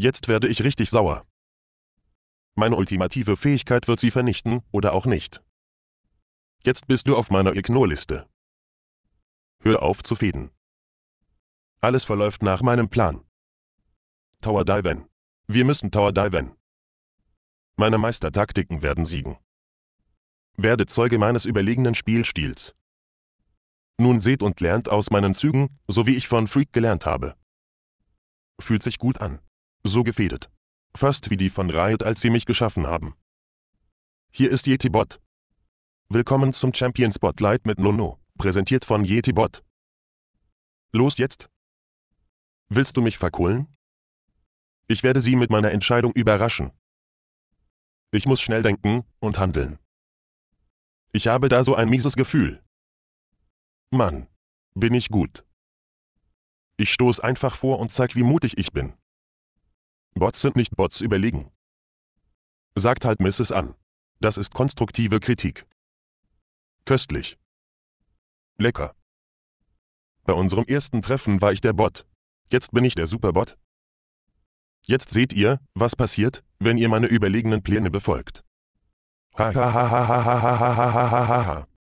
Jetzt werde ich richtig sauer. Meine ultimative Fähigkeit wird sie vernichten, oder auch nicht. Jetzt bist du auf meiner Ignore-Liste. Hör auf zu fäden. Alles verläuft nach meinem Plan. Tower Diven. Wir müssen Tower Diven. Meine Meistertaktiken werden siegen. Werde Zeuge meines überlegenen Spielstils. Nun seht und lernt aus meinen Zügen, so wie ich von Freak gelernt habe. Fühlt sich gut an. So gefädet. Fast wie die von Riot, als sie mich geschaffen haben. Hier ist Yeti Bot. Willkommen zum Champion Spotlight mit Nono, präsentiert von Yeti Bot. Los jetzt? Willst du mich verkohlen? Ich werde sie mit meiner Entscheidung überraschen. Ich muss schnell denken und handeln. Ich habe da so ein mieses Gefühl. Mann, bin ich gut. Ich stoß einfach vor und zeig, wie mutig ich bin. Bots sind nicht Bots überlegen. Sagt halt Mrs. an. Das ist konstruktive Kritik. Köstlich. Lecker. Bei unserem ersten Treffen war ich der Bot. Jetzt bin ich der Superbot. Jetzt seht ihr, was passiert, wenn ihr meine überlegenen Pläne befolgt. Ha ha ha ha ha ha ha ha ha ha ha ha.